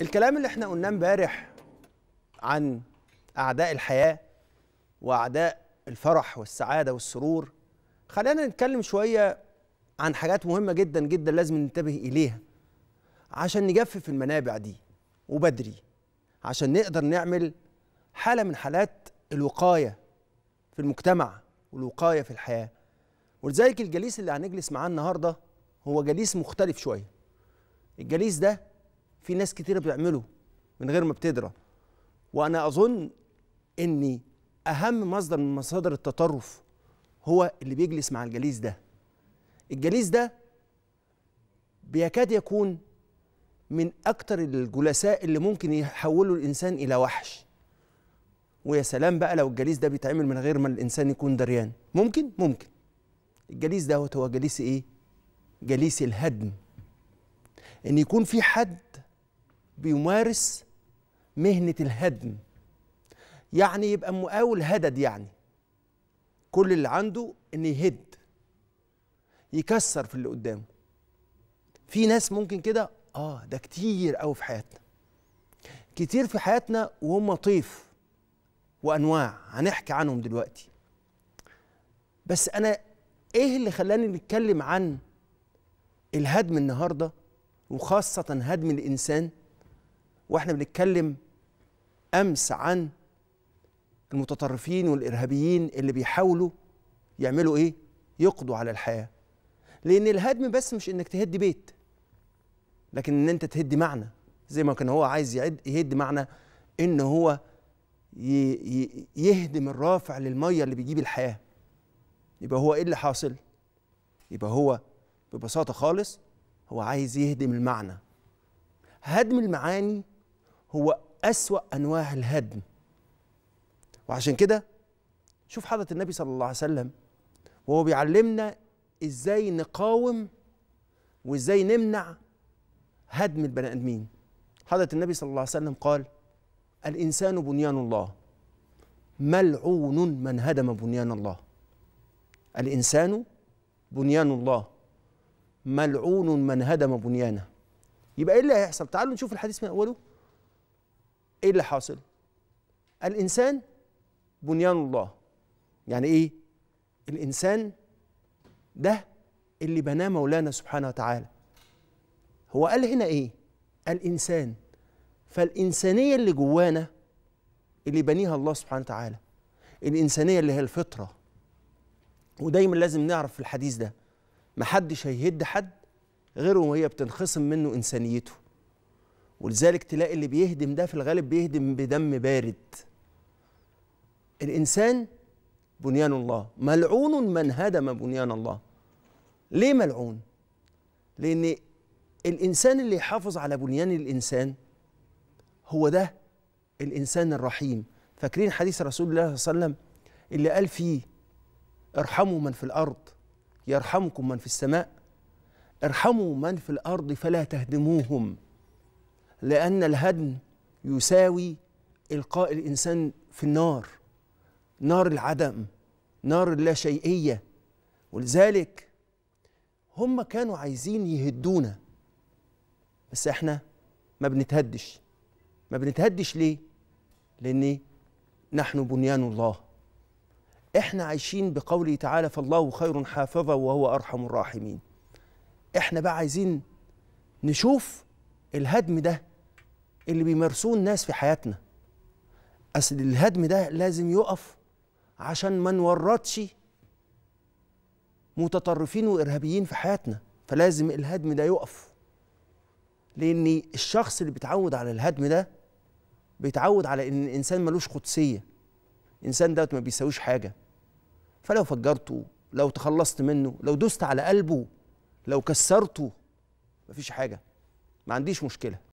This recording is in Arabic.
الكلام اللي احنا قلناه امبارح عن اعداء الحياه واعداء الفرح والسعاده والسرور خلينا نتكلم شويه عن حاجات مهمه جدا جدا لازم ننتبه اليها عشان نجفف المنابع دي وبدري عشان نقدر نعمل حاله من حالات الوقايه في المجتمع والوقايه في الحياه ولذلك الجليس اللي هنجلس معاه النهارده هو جليس مختلف شويه الجليس ده في ناس كتيرة بيعملوا من غير ما بتدرى وأنا أظن إن أهم مصدر من مصادر التطرف هو اللي بيجلس مع الجليس ده الجليس ده بيكاد يكون من أكتر الجلساء اللي ممكن يحولوا الإنسان إلى وحش ويا سلام بقى لو الجليس ده بيتعمل من غير ما الإنسان يكون دريان ممكن ممكن الجليس ده هو جليس إيه جليس الهدم ان يكون في حد بيمارس مهنة الهدم يعني يبقى مقاول هدد يعني كل اللي عنده ان يهد يكسر في اللي قدامه في ناس ممكن كده اه ده كتير قوي في حياتنا كتير في حياتنا وهم طيف وانواع هنحكي عنهم دلوقتي بس انا ايه اللي خلاني نتكلم عن الهدم النهارده وخاصه هدم الانسان واحنا بنتكلم امس عن المتطرفين والارهابيين اللي بيحاولوا يعملوا ايه يقضوا على الحياه لان الهدم بس مش انك تهد بيت لكن ان انت تهد معنى زي ما كان هو عايز يعد يهد معنى ان هو يهدم الرافع للميه اللي بيجيب الحياه يبقى هو ايه اللي حاصل يبقى هو ببساطه خالص هو عايز يهدم المعنى هدم المعاني هو أسوأ أنواع الهدم وعشان كده شوف حضرة النبي صلى الله عليه وسلم وهو بيعلمنا إزاي نقاوم وإزاي نمنع هدم البني آدمين حضرة النبي صلى الله عليه وسلم قال الإنسان بنيان الله ملعون من هدم بنيان الله الإنسان بنيان الله ملعون من هدم بنيانه يبقى إيه اللي هيحصل تعالوا نشوف الحديث من أوله ايه اللي حاصل الانسان بنيان الله يعني ايه الانسان ده اللي بناه مولانا سبحانه وتعالى هو قال هنا ايه الانسان فالانسانيه اللي جوانا اللي بنيها الله سبحانه وتعالى الانسانيه اللي هي الفطره ودايما لازم نعرف في الحديث ده محدش هيهد حد غيره وهي بتنخصم منه انسانيته ولذلك تلاقي اللي بيهدم ده في الغالب بيهدم بدم بارد الإنسان بنيان الله ملعون من هدم بنيان الله ليه ملعون لأن الإنسان اللي يحافظ على بنيان الإنسان هو ده الإنسان الرحيم فاكرين حديث رسول الله صلى الله عليه وسلم اللي قال فيه ارحموا من في الأرض يرحمكم من في السماء ارحموا من في الأرض فلا تهدموهم لأن الهدم يساوي إلقاء الإنسان في النار نار العدم نار اللاشيئية ولذلك هم كانوا عايزين يهدونا بس احنا ما بنتهدش ما بنتهدش ليه لان نحن بنيان الله احنا عايشين بقوله تعالى فالله خير حافظة وهو ارحم الراحمين احنا بقى عايزين نشوف الهدم ده اللي بيمارسوه الناس في حياتنا اصل الهدم ده لازم يقف عشان ما نورطش متطرفين وارهابيين في حياتنا فلازم الهدم ده يقف لان الشخص اللي بيتعود على الهدم ده بيتعود على ان الانسان ملوش قدسيه الانسان دوت ما بيساويش حاجه فلو فجرته لو تخلصت منه لو دوست على قلبه لو كسرته مفيش حاجه ما عنديش مشكله